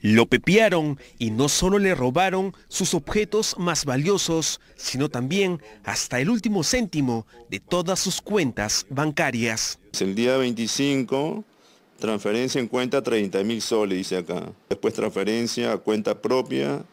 Lo pepiaron y no solo le robaron sus objetos más valiosos, sino también hasta el último céntimo de todas sus cuentas bancarias. El día 25, transferencia en cuenta 30 mil soles, dice acá. Después transferencia a cuenta propia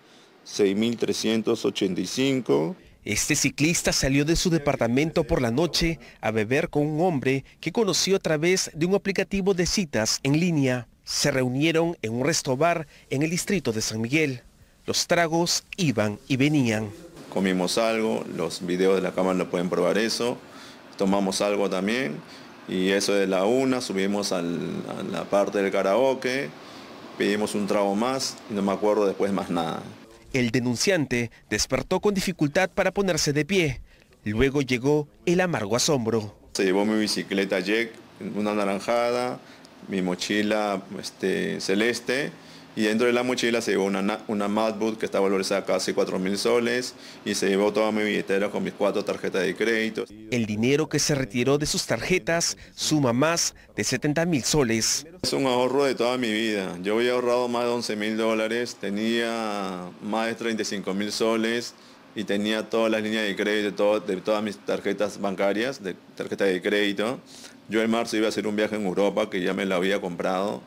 6.385. Este ciclista salió de su departamento por la noche a beber con un hombre que conoció a través de un aplicativo de citas en línea. Se reunieron en un bar en el distrito de San Miguel. Los tragos iban y venían. Comimos algo, los videos de la cámara lo pueden probar eso, tomamos algo también y eso de la una subimos a la parte del karaoke, pedimos un trago más y no me acuerdo después más nada. El denunciante despertó con dificultad para ponerse de pie. Luego llegó el amargo asombro. Se llevó mi bicicleta Jack, una naranjada, mi mochila este, celeste y dentro de la mochila se llevó una, una MacBook que está valorizada casi 4 mil soles y se llevó toda mi billetera con mis cuatro tarjetas de crédito. El dinero que se retiró de sus tarjetas suma más de 70 mil soles. Es un ahorro de toda mi vida. Yo había ahorrado más de 11 mil dólares, tenía más de 35 mil soles y tenía todas las líneas de crédito, de todas mis tarjetas bancarias, de tarjeta de crédito. Yo en marzo iba a hacer un viaje en Europa que ya me la había comprado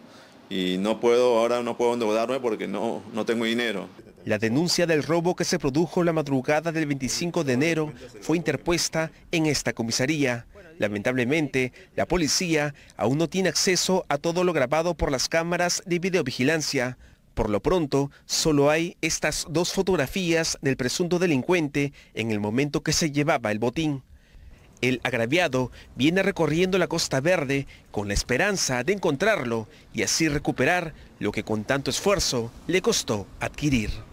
y no puedo, ahora no puedo endeudarme porque no, no tengo dinero. La denuncia del robo que se produjo la madrugada del 25 de enero fue interpuesta en esta comisaría. Lamentablemente, la policía aún no tiene acceso a todo lo grabado por las cámaras de videovigilancia. Por lo pronto, solo hay estas dos fotografías del presunto delincuente en el momento que se llevaba el botín. El agraviado viene recorriendo la Costa Verde con la esperanza de encontrarlo y así recuperar lo que con tanto esfuerzo le costó adquirir.